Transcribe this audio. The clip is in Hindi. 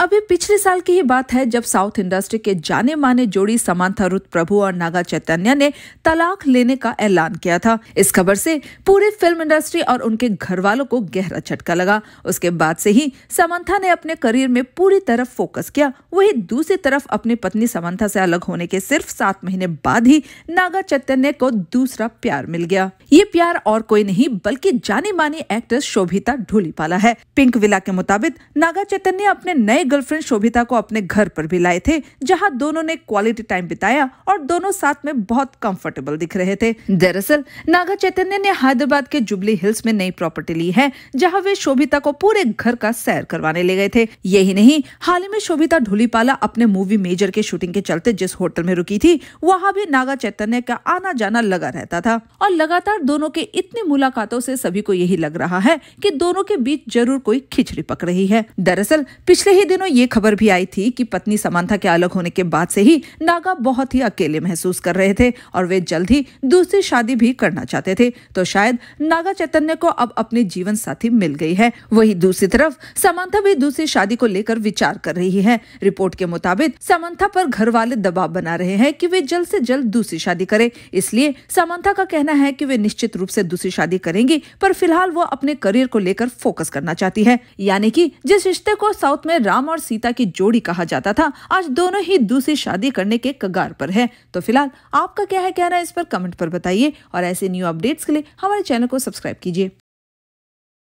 अभी पिछले साल की ही बात है जब साउथ इंडस्ट्री के जाने माने जोड़ी समांथा रुत प्रभु और नागा चैतन्य ने तलाक लेने का ऐलान किया था इस खबर से पूरी फिल्म इंडस्ट्री और उनके घर वालों को गहरा झटका लगा उसके बाद से ही समांथा ने अपने करियर में पूरी तरफ फोकस किया वही दूसरी तरफ अपनी पत्नी समांथा से अलग होने के सिर्फ सात महीने बाद ही नागा चैतन्य को दूसरा प्यार मिल गया ये प्यार और कोई नहीं बल्कि जाने मानी एक्ट्रेस शोभिता ढोलीपाला है पिंक विला के मुताबिक नागा चैतन्य अपने नए गर्लफ्रेंड शोभिता को अपने घर पर भी लाए थे जहां दोनों ने क्वालिटी टाइम बिताया और दोनों साथ में बहुत कंफर्टेबल दिख रहे थे दरअसल नागा चैतन्य ने हैदराबाद के जुबली हिल्स में नई प्रॉपर्टी ली है जहाँ वे शोभिता को पूरे घर का सैर करवाने ले गए थे यही नहीं हाल ही में शोभिता ढुलीपाला अपने मूवी मेजर के शूटिंग के चलते जिस होटल में रुकी थी वहाँ भी नागा चैतन्य का आना जाना लगा रहता था और लगातार दोनों के इतनी मुलाकातों ऐसी सभी को यही लग रहा है की दोनों के बीच जरूर कोई खिचड़ी पक रही है दरअसल पिछले ही दिन दिनों ये खबर भी आई थी कि पत्नी समांथा के अलग होने के बाद से ही नागा बहुत ही अकेले महसूस कर रहे थे और वे जल्द ही दूसरी शादी भी करना चाहते थे तो शायद नागा चैतन्य को अब अपने जीवन साथी मिल गई है वही दूसरी तरफ समांथा भी दूसरी शादी को लेकर विचार कर रही है रिपोर्ट के मुताबिक समांथा पर घर वाले दबाव बना रहे हैं कि वे जल्द से जल्द दूसरी शादी करे इसलिए समांथा का कहना है कि वे निश्चित रूप से दूसरी शादी करेंगी पर फिलहाल वो अपने करियर को लेकर फोकस करना चाहती है यानी कि जिस रिश्ते को साउथ में राम और सीता की जोड़ी कहा जाता था आज दोनों ही दूसरी शादी करने के कगार पर है तो फिलहाल आपका क्या है कहना इस पर कमेंट पर बताइए और ऐसे न्यू अपडेट्स के लिए हमारे चैनल को सब्सक्राइब कीजिए